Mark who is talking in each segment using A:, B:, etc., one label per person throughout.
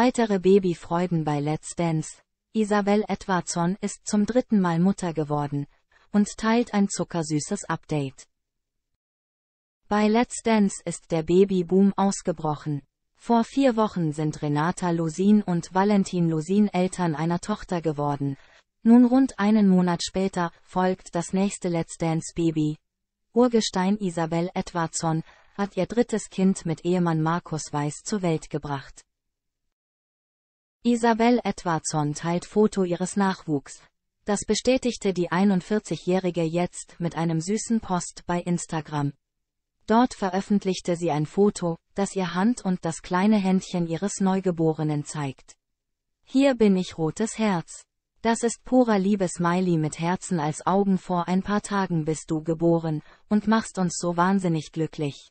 A: Weitere Babyfreuden bei Let's Dance. Isabel Edwardson ist zum dritten Mal Mutter geworden und teilt ein zuckersüßes Update. Bei Let's Dance ist der Babyboom ausgebrochen. Vor vier Wochen sind Renata Losin und Valentin Losin Eltern einer Tochter geworden. Nun rund einen Monat später folgt das nächste Let's Dance Baby. Urgestein Isabel Edwardson hat ihr drittes Kind mit Ehemann Markus Weiß zur Welt gebracht. Isabel Edwardson teilt Foto ihres Nachwuchs. Das bestätigte die 41-Jährige jetzt mit einem süßen Post bei Instagram. Dort veröffentlichte sie ein Foto, das ihr Hand und das kleine Händchen ihres Neugeborenen zeigt. Hier bin ich rotes Herz. Das ist purer Liebesmiley mit Herzen als Augen vor ein paar Tagen bist du geboren und machst uns so wahnsinnig glücklich.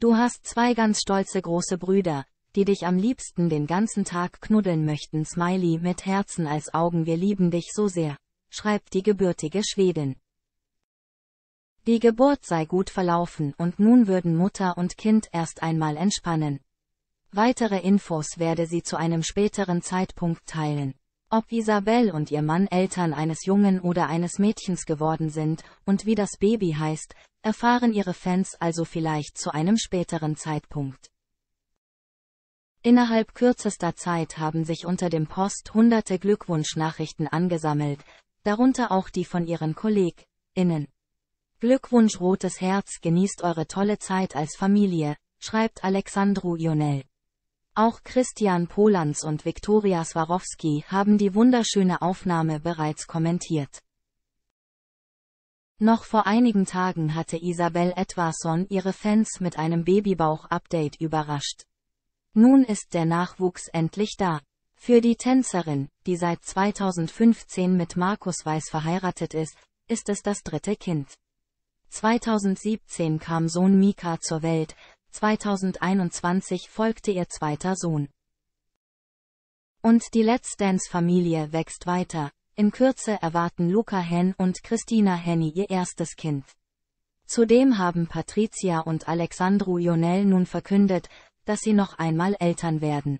A: Du hast zwei ganz stolze große Brüder, die dich am liebsten den ganzen Tag knuddeln möchten. Smiley mit Herzen als Augen, wir lieben dich so sehr, schreibt die gebürtige Schwedin. Die Geburt sei gut verlaufen und nun würden Mutter und Kind erst einmal entspannen. Weitere Infos werde sie zu einem späteren Zeitpunkt teilen. Ob Isabelle und ihr Mann Eltern eines Jungen oder eines Mädchens geworden sind und wie das Baby heißt, erfahren ihre Fans also vielleicht zu einem späteren Zeitpunkt. Innerhalb kürzester Zeit haben sich unter dem Post hunderte Glückwunschnachrichten angesammelt, darunter auch die von ihren KollegInnen. Glückwunsch Rotes Herz genießt eure tolle Zeit als Familie, schreibt Alexandru Ionel. Auch Christian Polans und Viktoria Swarovski haben die wunderschöne Aufnahme bereits kommentiert. Noch vor einigen Tagen hatte Isabel Edwarson ihre Fans mit einem Babybauch-Update überrascht. Nun ist der Nachwuchs endlich da. Für die Tänzerin, die seit 2015 mit Markus Weiß verheiratet ist, ist es das dritte Kind. 2017 kam Sohn Mika zur Welt, 2021 folgte ihr zweiter Sohn. Und die Let's Dance-Familie wächst weiter. In Kürze erwarten Luca Henn und Christina Henny ihr erstes Kind. Zudem haben Patricia und Alexandru Jonell nun verkündet, dass sie noch einmal Eltern werden.